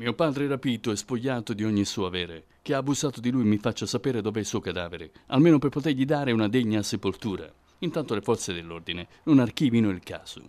Mio padre rapito e spogliato di ogni suo avere, che ha abusato di lui mi faccia sapere dov'è il suo cadavere, almeno per potergli dare una degna sepoltura. Intanto le forze dell'ordine non archivino il caso.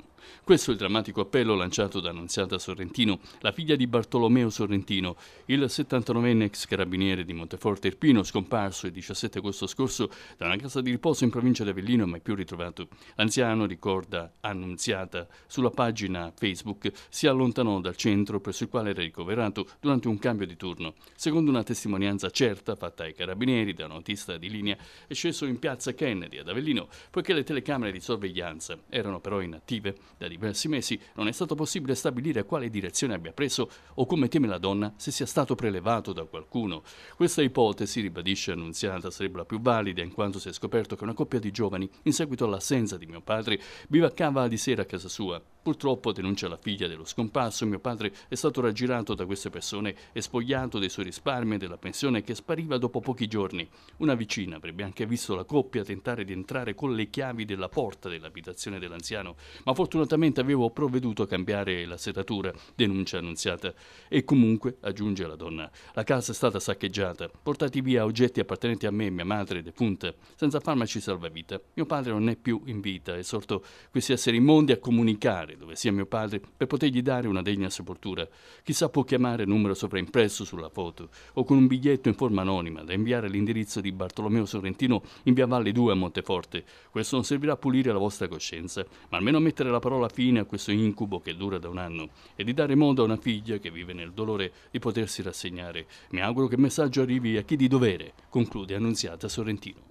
Questo è il drammatico appello lanciato da Annunziata Sorrentino, la figlia di Bartolomeo Sorrentino, il 79enne ex carabiniere di Monteforte Irpino, scomparso il 17 agosto scorso da una casa di riposo in provincia di Avellino e mai più ritrovato. L'anziano, ricorda Annunziata, sulla pagina Facebook si allontanò dal centro presso il quale era ricoverato durante un cambio di turno. Secondo una testimonianza certa fatta ai carabinieri da un autista di linea, è sceso in piazza Kennedy ad Avellino, poiché le telecamere di sorveglianza erano però inattive da diversi mesi non è stato possibile stabilire quale direzione abbia preso o come teme la donna se sia stato prelevato da qualcuno. Questa ipotesi, ribadisce Annunziata, sarebbe la più valida in quanto si è scoperto che una coppia di giovani, in seguito all'assenza di mio padre, bivaccava di sera a casa sua. Purtroppo, denuncia la figlia dello scomparso, mio padre è stato raggirato da queste persone e spogliato dei suoi risparmi e della pensione che spariva dopo pochi giorni. Una vicina avrebbe anche visto la coppia tentare di entrare con le chiavi della porta dell'abitazione dell'anziano, ma fortunatamente avevo provveduto a cambiare la setatura, denuncia annunziata. E comunque, aggiunge la donna, la casa è stata saccheggiata, portati via oggetti appartenenti a me e mia madre defunta, senza farmaci salvavita. Mio padre non è più in vita, è sorto questi esseri immondi a comunicare militare, dove sia mio padre, per potergli dare una degna sepoltura. Chissà può chiamare numero sovraimpresso sulla foto o con un biglietto in forma anonima da inviare all'indirizzo di Bartolomeo Sorrentino in via Valle 2 a Monteforte. Questo non servirà a pulire la vostra coscienza, ma almeno a mettere la parola fine a questo incubo che dura da un anno e di dare modo a una figlia che vive nel dolore di potersi rassegnare. Mi auguro che il messaggio arrivi a chi di dovere, conclude Annunziata Sorrentino.